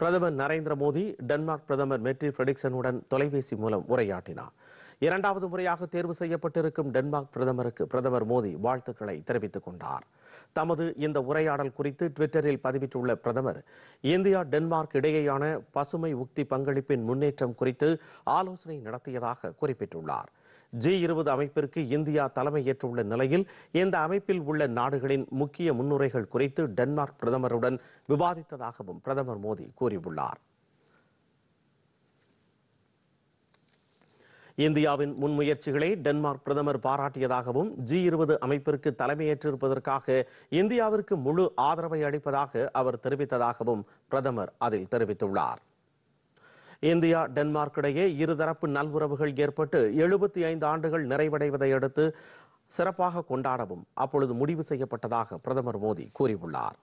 பிரதமர் நரேந்திர மோடி டென்மார்க் பிரதமர் மெட்ரி ஃப்ரெடிக்சனுடன் தொலைபேசி மூலம் உரையாற்றினார் இரண்டாவது முறையாக தேர்வு செய்யப்பட்டிருக்கும் டென்மார்க் பிரதமருக்கு பிரதமர் மோடி வாழ்த்துக்களை தெரிவித்துக் கொண்டார் தமது இந்த உரையாடல் குறித்து ட்விட்டரில் பதிவிட்டுள்ள பிரதமர் இந்தியா டென்மார்க் இடையேயான பசுமை உக்தி பங்களிப்பின் முன்னேற்றம் குறித்து ஆலோசனை நடத்தியதாக குறிப்பிட்டுள்ளார் ஜி இருபது அமைப்பிற்கு இந்தியா தலைமையேற்றுள்ள நிலையில் இந்த அமைப்பில் உள்ள நாடுகளின் முக்கிய முன்னுரைகள் குறித்து டென்மார்க் பிரதமருடன் விவாதித்ததாகவும் பிரதமர் மோடி கூறியுள்ளார் இந்தியாவின் முன்முயற்சிகளை டென்மார்க் பிரதமர் பாராட்டியதாகவும் ஜி இருபது அமைப்பிற்கு தலைமையேற்றிருப்பதற்காக இந்தியாவிற்கு முழு ஆதரவை அளிப்பதாக அவர் தெரிவித்ததாகவும் பிரதமர் அதில் தெரிவித்துள்ளார் இந்தியா டென்மார்க் இடையே இருதரப்பு நல்வுறவுகள் ஏற்பட்டு எழுபத்தி ஐந்து ஆண்டுகள் நிறைவடைவதை அடுத்து சிறப்பாக கொண்டாடவும் அப்பொழுது முடிவு செய்யப்பட்டதாக பிரதமர் மோடி கூறியுள்ளார்